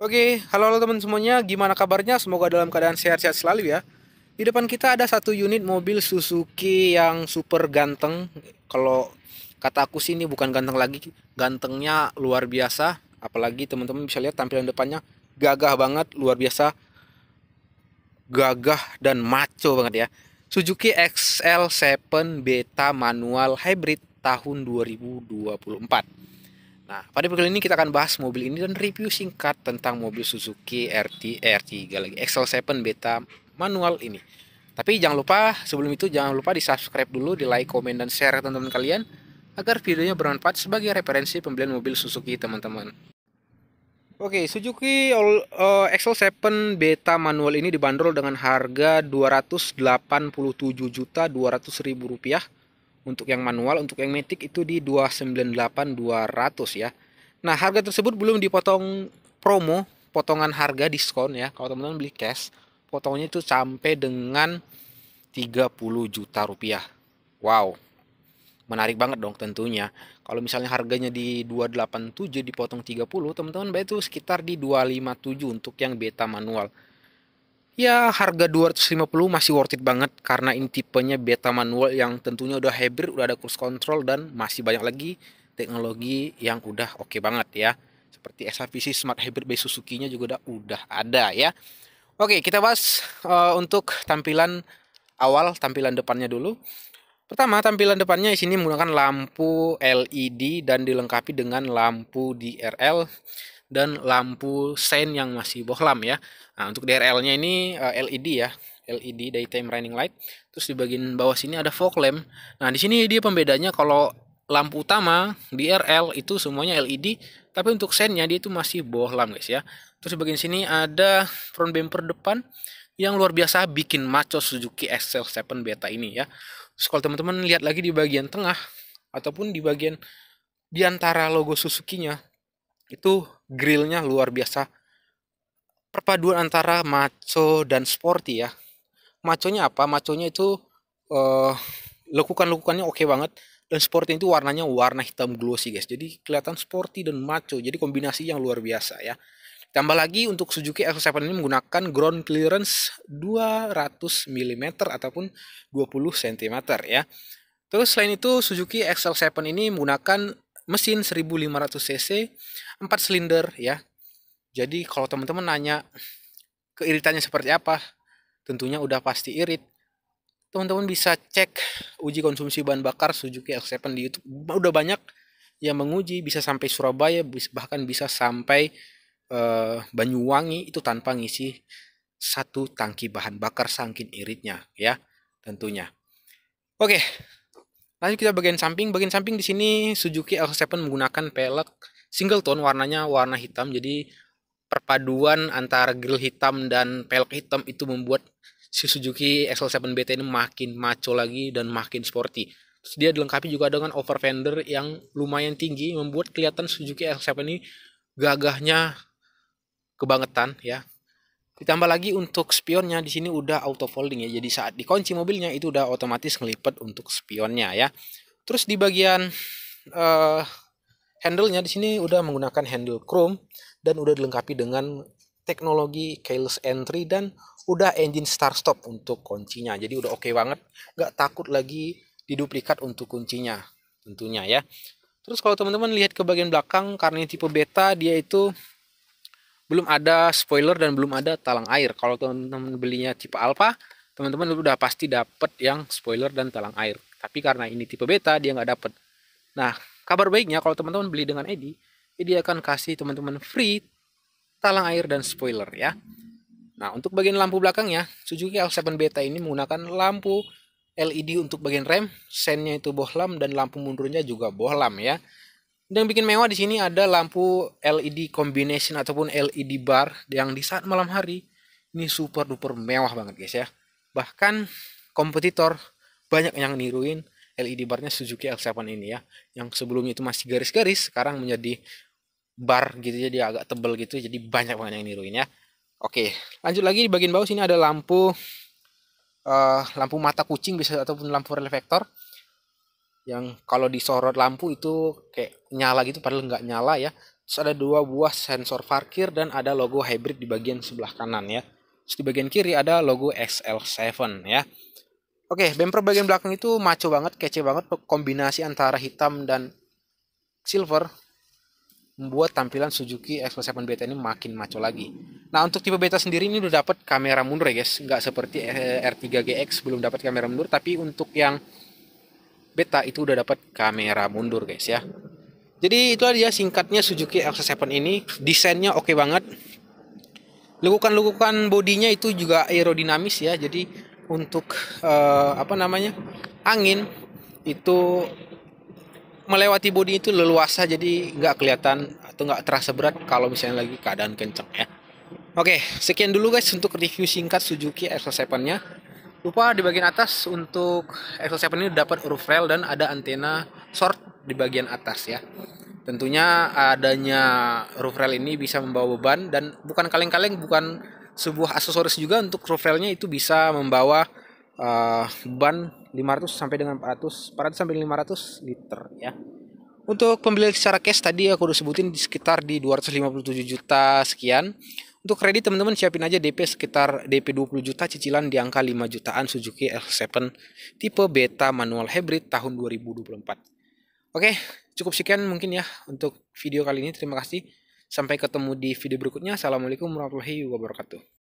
Oke, halo halo teman semuanya, gimana kabarnya? Semoga dalam keadaan sehat-sehat selalu ya. Di depan kita ada satu unit mobil Suzuki yang super ganteng. Kalau kata aku sih ini bukan ganteng lagi, gantengnya luar biasa. Apalagi teman-teman bisa lihat tampilan depannya gagah banget, luar biasa. Gagah dan maco banget ya. Suzuki XL7 Beta manual hybrid tahun 2024. Nah, pada video ini kita akan bahas mobil ini dan review singkat tentang mobil Suzuki RT R3 lagi XL7 Beta manual ini. Tapi jangan lupa sebelum itu jangan lupa di-subscribe dulu, di-like, komen dan share ke teman-teman kalian agar videonya bermanfaat sebagai referensi pembelian mobil Suzuki teman-teman. Oke, Suzuki All, eh, XL7 Beta manual ini dibanderol dengan harga 287.200.000 rupiah untuk yang manual, untuk yang metik itu di 298.200 ya. Nah, harga tersebut belum dipotong promo, potongan harga diskon ya. Kalau teman-teman beli cash, potongnya itu sampai dengan 30 juta rupiah. Wow. Menarik banget dong tentunya. Kalau misalnya harganya di 287 dipotong 30, teman-teman bayar itu sekitar di 257 untuk yang beta manual ya harga 250 masih worth it banget karena ini tipenya beta manual yang tentunya udah hybrid, udah ada cruise control dan masih banyak lagi teknologi yang udah oke okay banget ya. Seperti SRVC Smart Hybrid by Suzuki-nya juga udah, udah ada ya. Oke, kita bahas uh, untuk tampilan awal, tampilan depannya dulu. Pertama, tampilan depannya di sini menggunakan lampu LED dan dilengkapi dengan lampu DRL dan lampu sein yang masih bohlam ya. Nah, untuk DRL-nya ini uh, eh, LED ya, LED daytime running light. Terus di bagian bawah sini ada fog lamp. Nah, di sini dia pembedanya kalau lampu utama DRL itu semuanya LED, tapi untuk sein-nya dia itu masih bohlam guys ya. Terus di bagian sini ada front bumper depan yang luar biasa bikin maco Suzuki XL7 Beta ini ya. Terus kalau teman-teman lihat lagi di bagian tengah ataupun di bagian di antara logo Suzuki-nya itu grillnya luar biasa perpaduan antara macho dan sporty ya maconya apa maconya itu uh, lekukan-lekukannya oke okay banget dan sporty itu warnanya warna hitam glossy guys jadi kelihatan sporty dan macho jadi kombinasi yang luar biasa ya tambah lagi untuk Suzuki x 7 ini menggunakan ground clearance 200 mm ataupun 20 cm ya terus selain itu Suzuki XL7 ini menggunakan mesin 1500 cc, 4 silinder ya. Jadi kalau teman-teman nanya keiritannya seperti apa, tentunya udah pasti irit. Teman-teman bisa cek uji konsumsi bahan bakar Suzuki X7 di YouTube. Udah banyak yang menguji bisa sampai Surabaya, bahkan bisa sampai uh, Banyuwangi itu tanpa ngisi satu tangki bahan bakar sangkin iritnya ya tentunya. Oke, Lalu kita bagian samping, bagian samping di sini Suzuki L7 menggunakan pelek single tone warnanya warna hitam. Jadi perpaduan antara grill hitam dan pelek hitam itu membuat si Suzuki XL7 BT ini makin maco lagi dan makin sporty. Terus dia dilengkapi juga dengan over fender yang lumayan tinggi membuat kelihatan Suzuki XL7 ini gagahnya kebangetan ya. Ditambah lagi untuk spionnya di sini udah auto folding ya. Jadi saat dikunci mobilnya itu udah otomatis ngelipet untuk spionnya ya. Terus di bagian uh, handle-nya di sini udah menggunakan handle chrome dan udah dilengkapi dengan teknologi keyless entry dan udah engine start stop untuk kuncinya. Jadi udah oke okay banget, nggak takut lagi diduplikat untuk kuncinya tentunya ya. Terus kalau teman-teman lihat ke bagian belakang karena ini tipe beta dia itu belum ada spoiler dan belum ada talang air. Kalau teman-teman belinya tipe alpha, teman-teman udah pasti dapat yang spoiler dan talang air. Tapi karena ini tipe beta, dia nggak dapat. Nah, kabar baiknya kalau teman-teman beli dengan Edi, Edi akan kasih teman-teman free talang air dan spoiler ya. Nah, untuk bagian lampu belakangnya, Suzuki L7 Beta ini menggunakan lampu LED untuk bagian rem, sennya itu bohlam dan lampu mundurnya juga bohlam ya yang bikin mewah di sini ada lampu LED combination ataupun LED bar yang di saat malam hari ini super duper mewah banget guys ya. Bahkan kompetitor banyak yang niruin LED barnya Suzuki L7 ini ya. Yang sebelumnya itu masih garis-garis, sekarang menjadi bar gitu jadi agak tebel gitu jadi banyak banget yang niruin ya. Oke, lanjut lagi di bagian bawah sini ada lampu uh, lampu mata kucing bisa ataupun lampu reflektor yang kalau disorot lampu itu kayak nyala gitu padahal nggak nyala ya terus ada dua buah sensor parkir dan ada logo hybrid di bagian sebelah kanan ya terus di bagian kiri ada logo XL7 ya oke bumper bagian belakang itu maco banget kece banget kombinasi antara hitam dan silver membuat tampilan Suzuki xl 7 Beta ini makin maco lagi. Nah untuk tipe Beta sendiri ini udah dapat kamera mundur ya guys, nggak seperti eh, R3 GX belum dapat kamera mundur, tapi untuk yang beta itu udah dapat kamera mundur guys ya jadi itulah dia singkatnya Suzuki RX7 ini desainnya oke okay banget lukukan-lukukan bodinya itu juga aerodinamis ya jadi untuk uh, apa namanya angin itu melewati bodi itu leluasa jadi nggak kelihatan atau nggak terasa berat kalau misalnya lagi keadaan kenceng ya oke sekian dulu guys untuk review singkat Suzuki RX7 nya Lupa di bagian atas untuk xl 7 ini dapat roof rail dan ada antena short di bagian atas ya. Tentunya adanya roof rail ini bisa membawa beban dan bukan kaleng-kaleng bukan sebuah aksesoris juga untuk roof railnya itu bisa membawa uh, beban 500 sampai dengan 400, 400 sampai 500 liter ya. Untuk pembelian secara cash tadi aku udah sebutin di sekitar di 257 juta sekian. Untuk kredit teman-teman siapin aja DP sekitar DP 20 juta cicilan di angka 5 jutaan Suzuki L7 tipe beta manual hybrid tahun 2024. Oke, cukup sekian mungkin ya untuk video kali ini. Terima kasih. Sampai ketemu di video berikutnya. Assalamualaikum warahmatullahi wabarakatuh.